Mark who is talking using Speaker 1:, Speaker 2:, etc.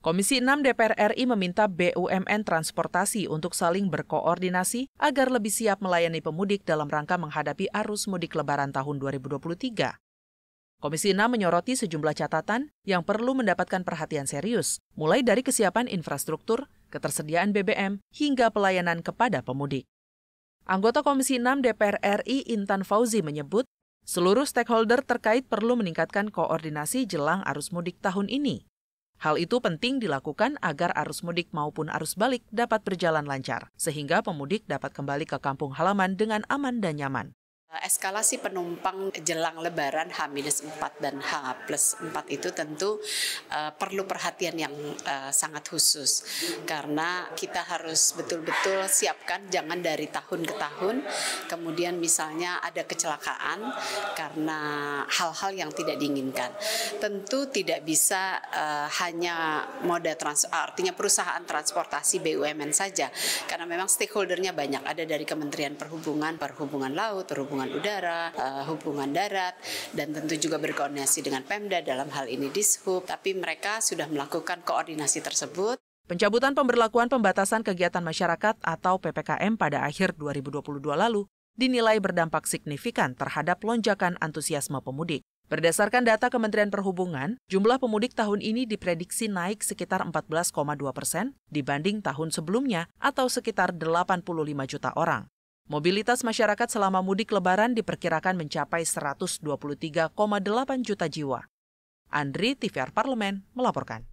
Speaker 1: Komisi 6 DPR RI meminta BUMN transportasi untuk saling berkoordinasi agar lebih siap melayani pemudik dalam rangka menghadapi arus mudik lebaran tahun 2023. Komisi 6 menyoroti sejumlah catatan yang perlu mendapatkan perhatian serius, mulai dari kesiapan infrastruktur, ketersediaan BBM, hingga pelayanan kepada pemudik. Anggota Komisi 6 DPR RI Intan Fauzi menyebut, seluruh stakeholder terkait perlu meningkatkan koordinasi jelang arus mudik tahun ini. Hal itu penting dilakukan agar arus mudik maupun arus balik dapat berjalan lancar, sehingga pemudik dapat kembali ke kampung halaman dengan aman dan nyaman.
Speaker 2: Eh, eskalasi penumpang jelang Lebaran H-4 dan H H-4 itu tentu uh, perlu perhatian yang uh, sangat khusus karena kita harus betul-betul siapkan jangan dari tahun ke tahun kemudian misalnya ada kecelakaan karena hal-hal yang tidak diinginkan. Tentu tidak bisa uh, hanya moda trans artinya perusahaan transportasi BUMN saja karena memang stakeholdernya banyak ada dari Kementerian Perhubungan, Perhubungan Laut, Perhubungan hubungan udara, eh, hubungan darat, dan tentu juga berkoordinasi dengan Pemda dalam hal ini Dishub, tapi mereka sudah melakukan koordinasi tersebut. Pencabutan
Speaker 1: pemberlakuan pembatasan kegiatan masyarakat atau PPKM pada akhir 2022 lalu dinilai berdampak signifikan terhadap lonjakan antusiasme pemudik. Berdasarkan data Kementerian Perhubungan, jumlah pemudik tahun ini diprediksi naik sekitar 14,2 persen dibanding tahun sebelumnya atau sekitar 85 juta orang. Mobilitas masyarakat selama mudik lebaran diperkirakan mencapai 123,8 juta jiwa. Andri TVR Parlemen melaporkan.